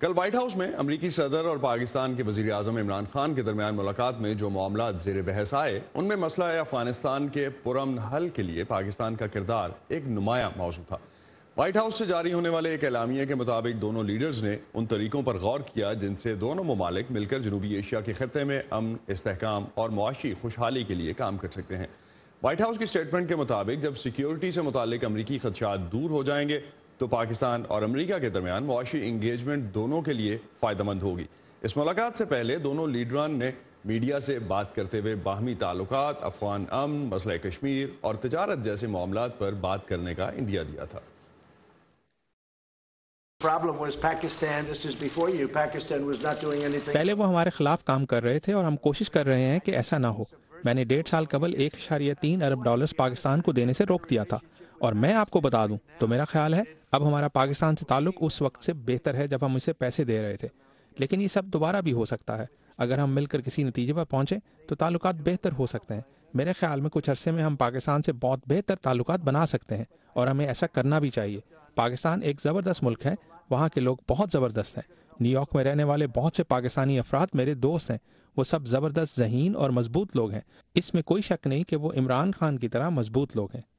کل white house میں امریکی صدر اور پاکستان کے وزیر اعظم عمران خان کے درمیان ملاقات میں جو معاملات زیر بحث آئے ان میں مسئلہ ہے افغانستان کے پرامن حل کے لیے پاکستان کا کردار ایک نمایاں موضوع تھا وائٹ ہاؤس سے جاری ہونے والے ایک اعلامیہ کے مطابق دونوں لیڈرز نے ان طریقوں پر غور کیا جن سے دونوں ممالک مل کر جنوبی ایشیا کے خطے میں امن استحکام اور معاشی خوشحالی کے لیے کام کر سکتے ہیں وائٹ ہاؤس کی سٹیٹمنٹ کے مطابق جب سیکیورٹی سے متعلق امریکی خدشات دور ہو جائیں گے تو پاکستان اور امریکہ کے درمیان معاشی انگیجمنٹ دونوں کے لیے فائدہ مند ہوگی اس ملاقات سے پہلے دونوں لیڈران نے میڈیا سے بات کرتے ہوئے باہمی تعلقات افغان امن مسئلہ کشمیر اور تجارت جیسے معاملات پر بات کرنے کا اندیا دیا تھا پہلے وہ ہمارے خلاف کام کر رہے تھے اور ہم کوشش کر رہے ہیں کہ ایسا نہ ہو میں نے ڈیڑھ سال قبل ایک اشاریہ تین ارب ڈالرز پاکستان کو دینے سے روک دیا تھا اور میں آپ کو بتا دوں تو میرا خیال ہے اب ہمارا پاکستان سے تعلق اس وقت سے بہتر ہے جب ہم اسے پیسے دے رہے تھے لیکن یہ سب دوبارہ بھی ہو سکتا ہے اگر ہم مل کر کسی نتیجے پر پہنچے تو تعلقات بہتر ہو سکتے ہیں میرے خیال میں کچھ عرصے میں ہم پاکستان سے بہت بہتر تعلقات بنا سکتے ہیں اور ہمیں ایسا کرنا بھی چاہیے پاکستان ایک زبردست ملک ہے وہاں کے لوگ بہت زبردست ہیں نیو یارک میں رہنے والے بہت سے پاکستانی افراد میرے دوست ہیں وہ سب زبردست ذہین اور مضبوط لوگ ہیں اس میں کوئی شک نہیں کہ وہ عمران خان کی طرح مضبوط لوگ ہیں